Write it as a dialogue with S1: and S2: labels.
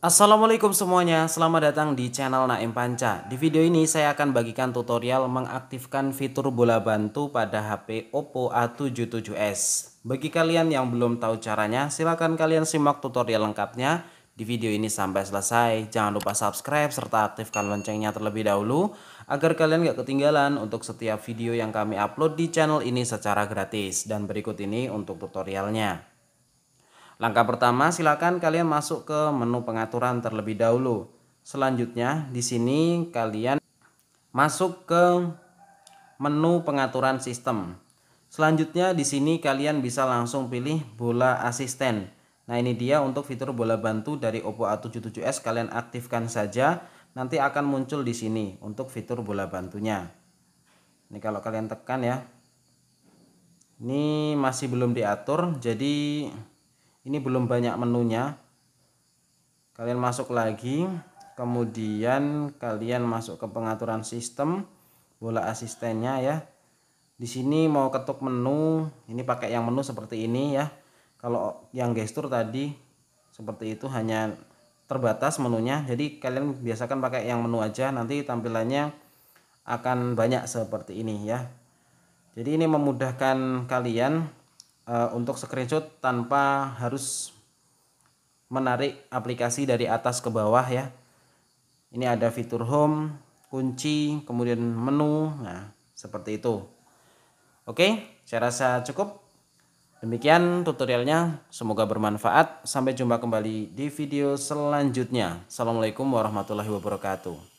S1: Assalamualaikum semuanya, selamat datang di channel Naim Panca. Di video ini saya akan bagikan tutorial mengaktifkan fitur bola bantu pada HP Oppo A77s. Bagi kalian yang belum tahu caranya, silahkan kalian simak tutorial lengkapnya di video ini sampai selesai. Jangan lupa subscribe serta aktifkan loncengnya terlebih dahulu agar kalian gak ketinggalan untuk setiap video yang kami upload di channel ini secara gratis. Dan berikut ini untuk tutorialnya. Langkah pertama, silakan kalian masuk ke menu pengaturan terlebih dahulu. Selanjutnya, di sini kalian masuk ke menu pengaturan sistem. Selanjutnya, di sini kalian bisa langsung pilih bola asisten. Nah, ini dia untuk fitur bola bantu dari Oppo A77s kalian aktifkan saja, nanti akan muncul di sini untuk fitur bola bantunya. Ini kalau kalian tekan ya. Ini masih belum diatur, jadi ini belum banyak menunya kalian masuk lagi kemudian kalian masuk ke pengaturan sistem bola asistennya ya di sini mau ketuk menu ini pakai yang menu seperti ini ya kalau yang gestur tadi seperti itu hanya terbatas menunya jadi kalian biasakan pakai yang menu aja nanti tampilannya akan banyak seperti ini ya jadi ini memudahkan kalian Eh, untuk screenshot tanpa harus menarik aplikasi dari atas ke bawah ya. Ini ada fitur home, kunci, kemudian menu, nah seperti itu. Oke, saya rasa cukup. Demikian tutorialnya, semoga bermanfaat. Sampai jumpa kembali di video selanjutnya. Assalamualaikum warahmatullahi wabarakatuh.